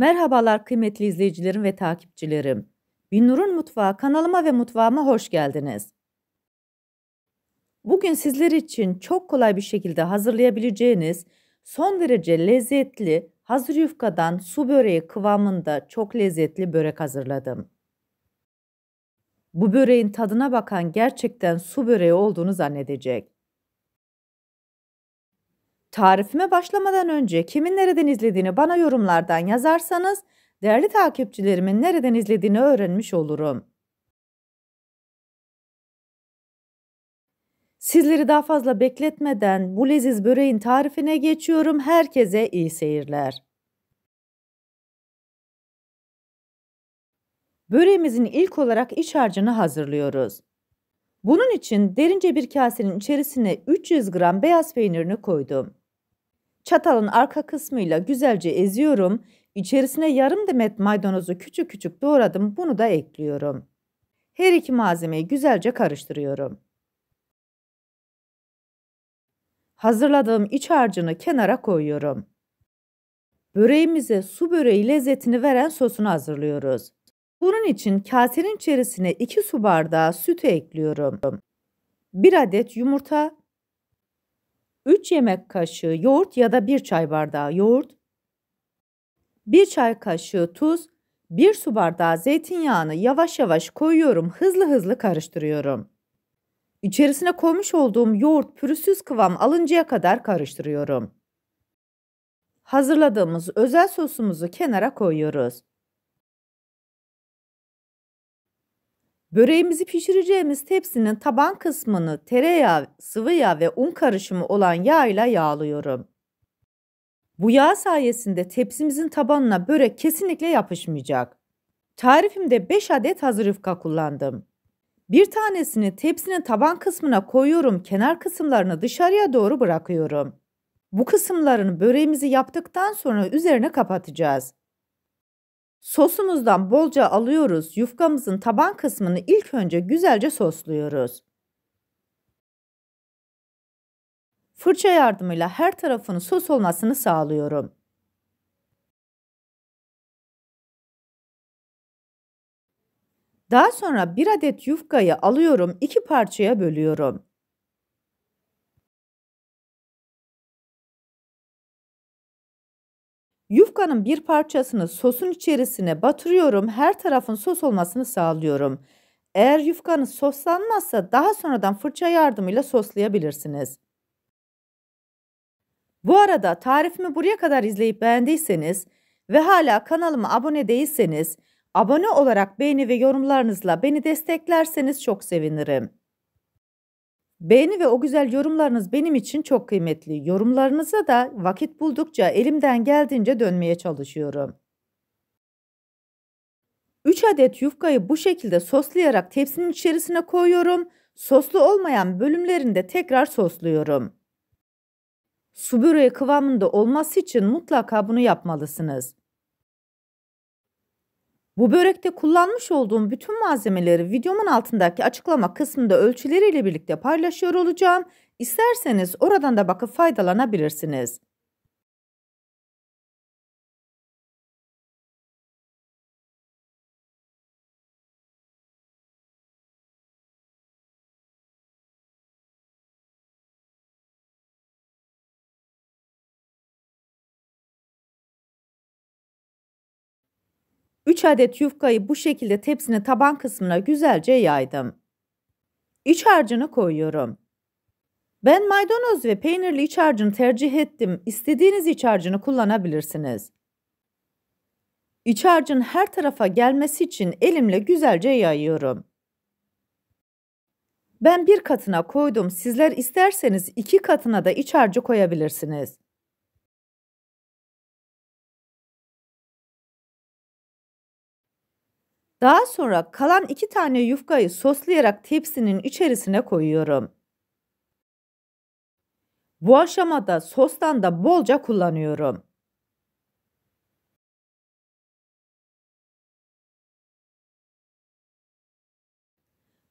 Merhabalar kıymetli izleyicilerim ve takipçilerim. Binur'un Mutfağı kanalıma ve mutfağıma hoş geldiniz. Bugün sizler için çok kolay bir şekilde hazırlayabileceğiniz son derece lezzetli hazır yufkadan su böreği kıvamında çok lezzetli börek hazırladım. Bu böreğin tadına bakan gerçekten su böreği olduğunu zannedecek. Tarifime başlamadan önce kimin nereden izlediğini bana yorumlardan yazarsanız değerli takipçilerimin nereden izlediğini öğrenmiş olurum. Sizleri daha fazla bekletmeden bu leziz böreğin tarifine geçiyorum. Herkese iyi seyirler. Böreğimizin ilk olarak iç harcını hazırlıyoruz. Bunun için derince bir kasenin içerisine 300 gram beyaz peynirini koydum. Çatalın arka kısmıyla güzelce eziyorum. İçerisine yarım demet maydanozu küçük küçük doğradım. Bunu da ekliyorum. Her iki malzemeyi güzelce karıştırıyorum. Hazırladığım iç harcını kenara koyuyorum. Böreğimize su böreği lezzetini veren sosunu hazırlıyoruz. Bunun için kasenin içerisine 2 su bardağı sütü ekliyorum. 1 adet yumurta, 3 yemek kaşığı yoğurt ya da 1 çay bardağı yoğurt, 1 çay kaşığı tuz, 1 su bardağı zeytinyağını yavaş yavaş koyuyorum, hızlı hızlı karıştırıyorum. İçerisine koymuş olduğum yoğurt pürüzsüz kıvam alıncaya kadar karıştırıyorum. Hazırladığımız özel sosumuzu kenara koyuyoruz. Böreğimizi pişireceğimiz tepsinin taban kısmını tereyağı, sıvı yağ ve un karışımı olan yağ ile yağlıyorum. Bu yağ sayesinde tepsimizin tabanına börek kesinlikle yapışmayacak. Tarifimde 5 adet hazır yufka kullandım. Bir tanesini tepsinin taban kısmına koyuyorum, kenar kısımlarını dışarıya doğru bırakıyorum. Bu kısımlarını böreğimizi yaptıktan sonra üzerine kapatacağız. Sosumuzdan bolca alıyoruz. Yufkamızın taban kısmını ilk önce güzelce sosluyoruz. Fırça yardımıyla her tarafının sos olmasını sağlıyorum. Daha sonra bir adet yufkayı alıyorum, iki parçaya bölüyorum. Yufkanın bir parçasını sosun içerisine batırıyorum. Her tarafın sos olmasını sağlıyorum. Eğer yufkanız soslanmazsa daha sonradan fırça yardımıyla soslayabilirsiniz. Bu arada tarifimi buraya kadar izleyip beğendiyseniz ve hala kanalıma abone değilseniz abone olarak beğeni ve yorumlarınızla beni desteklerseniz çok sevinirim. Beğeni ve o güzel yorumlarınız benim için çok kıymetli. Yorumlarınıza da vakit buldukça elimden geldiğince dönmeye çalışıyorum. 3 adet yufkayı bu şekilde soslayarak tepsinin içerisine koyuyorum. Soslu olmayan bölümlerinde tekrar sosluyorum. Su böreği kıvamında olması için mutlaka bunu yapmalısınız. Bu börekte kullanmış olduğum bütün malzemeleri videomun altındaki açıklama kısmında ölçüleriyle birlikte paylaşıyor olacağım. İsterseniz oradan da bakıp faydalanabilirsiniz. 3 adet yufkayı bu şekilde tepsinin taban kısmına güzelce yaydım. İç harcını koyuyorum. Ben maydanoz ve peynirli iç harcını tercih ettim. İstediğiniz iç harcını kullanabilirsiniz. İç harcın her tarafa gelmesi için elimle güzelce yayıyorum. Ben bir katına koydum. Sizler isterseniz iki katına da iç harcı koyabilirsiniz. Daha sonra kalan iki tane yufkayı soslayarak tepsinin içerisine koyuyorum. Bu aşamada sostan da bolca kullanıyorum.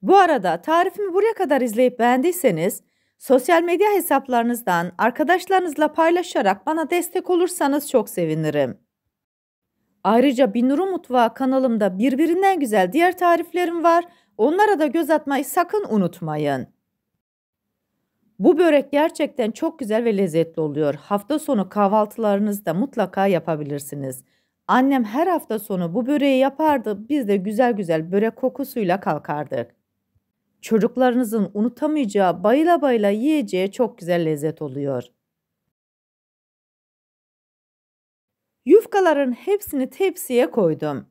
Bu arada tarifimi buraya kadar izleyip beğendiyseniz sosyal medya hesaplarınızdan arkadaşlarınızla paylaşarak bana destek olursanız çok sevinirim. Ayrıca Binuru Mutfağı kanalımda birbirinden güzel diğer tariflerim var. Onlara da göz atmayı sakın unutmayın. Bu börek gerçekten çok güzel ve lezzetli oluyor. Hafta sonu kahvaltılarınızda mutlaka yapabilirsiniz. Annem her hafta sonu bu böreği yapardı. Biz de güzel güzel börek kokusuyla kalkardık. Çocuklarınızın unutamayacağı, bayıla bayıla yiyeceği çok güzel lezzet oluyor. Yufkaların hepsini tepsiye koydum.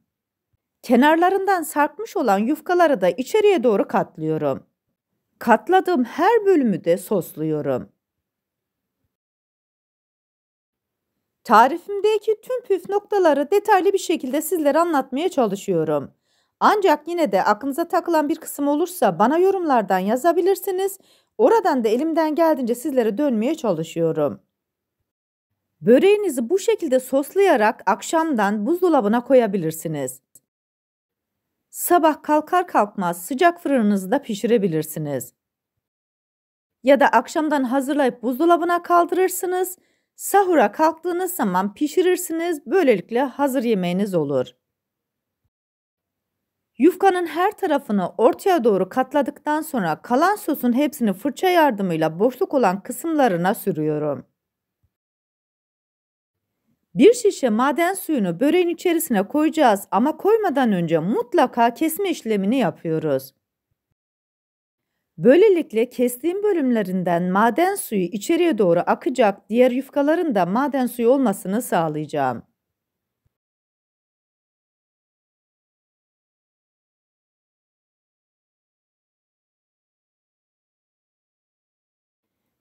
Kenarlarından sarkmış olan yufkaları da içeriye doğru katlıyorum. Katladığım her bölümü de sosluyorum. Tarifimdeki tüm püf noktaları detaylı bir şekilde sizlere anlatmaya çalışıyorum. Ancak yine de aklınıza takılan bir kısım olursa bana yorumlardan yazabilirsiniz. Oradan da elimden geldiğince sizlere dönmeye çalışıyorum. Böreğinizi bu şekilde soslayarak akşamdan buzdolabına koyabilirsiniz. Sabah kalkar kalkmaz sıcak fırınınızda pişirebilirsiniz. Ya da akşamdan hazırlayıp buzdolabına kaldırırsınız. Sahura kalktığınız zaman pişirirsiniz. Böylelikle hazır yemeğiniz olur. Yufkanın her tarafını ortaya doğru katladıktan sonra kalan sosun hepsini fırça yardımıyla boşluk olan kısımlarına sürüyorum. Bir şişe maden suyunu böreğin içerisine koyacağız ama koymadan önce mutlaka kesme işlemini yapıyoruz. Böylelikle kestiğim bölümlerinden maden suyu içeriye doğru akacak diğer yufkaların da maden suyu olmasını sağlayacağım.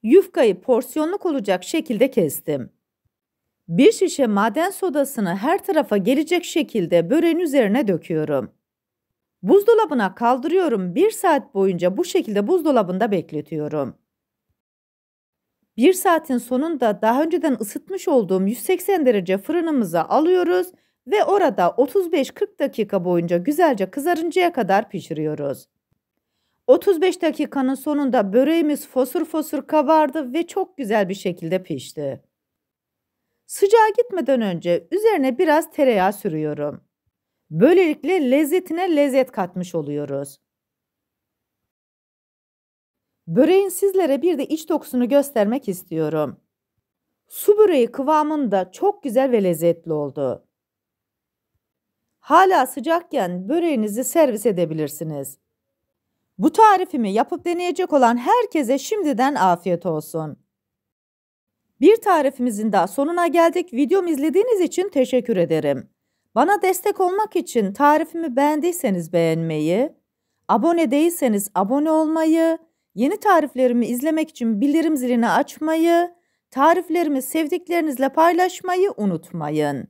Yufkayı porsiyonluk olacak şekilde kestim. Bir şişe maden sodasını her tarafa gelecek şekilde böreğin üzerine döküyorum. Buzdolabına kaldırıyorum. Bir saat boyunca bu şekilde buzdolabında bekletiyorum. Bir saatin sonunda daha önceden ısıtmış olduğum 180 derece fırınımıza alıyoruz ve orada 35-40 dakika boyunca güzelce kızarıncaya kadar pişiriyoruz. 35 dakikanın sonunda böreğimiz fosur fosur kabardı ve çok güzel bir şekilde pişti. Sıcağa gitmeden önce üzerine biraz tereyağı sürüyorum. Böylelikle lezzetine lezzet katmış oluyoruz. Böreğin sizlere bir de iç dokusunu göstermek istiyorum. Su böreği kıvamında çok güzel ve lezzetli oldu. Hala sıcakken böreğinizi servis edebilirsiniz. Bu tarifimi yapıp deneyecek olan herkese şimdiden afiyet olsun. Bir tarifimizin daha sonuna geldik. Videomu izlediğiniz için teşekkür ederim. Bana destek olmak için tarifimi beğendiyseniz beğenmeyi, abone değilseniz abone olmayı, yeni tariflerimi izlemek için bildirim zilini açmayı, tariflerimi sevdiklerinizle paylaşmayı unutmayın.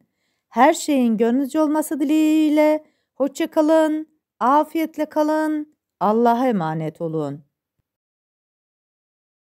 Her şeyin gönlünüzce olması dileğiyle, hoşçakalın, afiyetle kalın, Allah'a emanet olun.